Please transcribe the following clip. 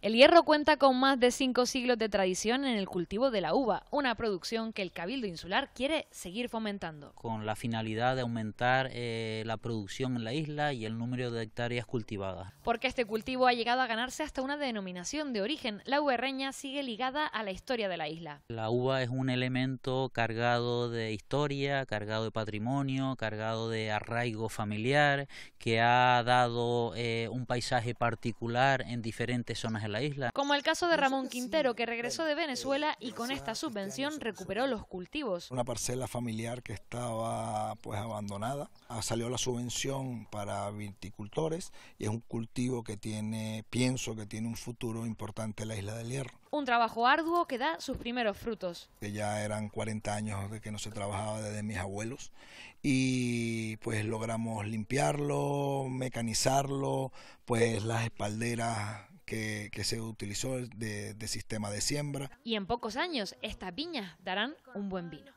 El hierro cuenta con más de cinco siglos de tradición en el cultivo de la uva, una producción que el Cabildo Insular quiere seguir fomentando. Con la finalidad de aumentar eh, la producción en la isla y el número de hectáreas cultivadas. Porque este cultivo ha llegado a ganarse hasta una denominación de origen. La uberreña sigue ligada a la historia de la isla. La uva es un elemento cargado de historia, cargado de patrimonio, cargado de arraigo familiar, que ha dado eh, un paisaje particular en diferentes zonas la isla. Como el caso de Ramón Quintero, que regresó de Venezuela y con esta subvención recuperó los cultivos. Una parcela familiar que estaba pues abandonada, ah, salió la subvención para viticultores y es un cultivo que tiene, pienso que tiene un futuro importante en la isla del Hierro. Un trabajo arduo que da sus primeros frutos. Que ya eran 40 años de que no se trabajaba desde mis abuelos y pues logramos limpiarlo, mecanizarlo, pues las espalderas que, se utilizó de, de sistema de siembra. Y en pocos años estas viñas darán un buen vino.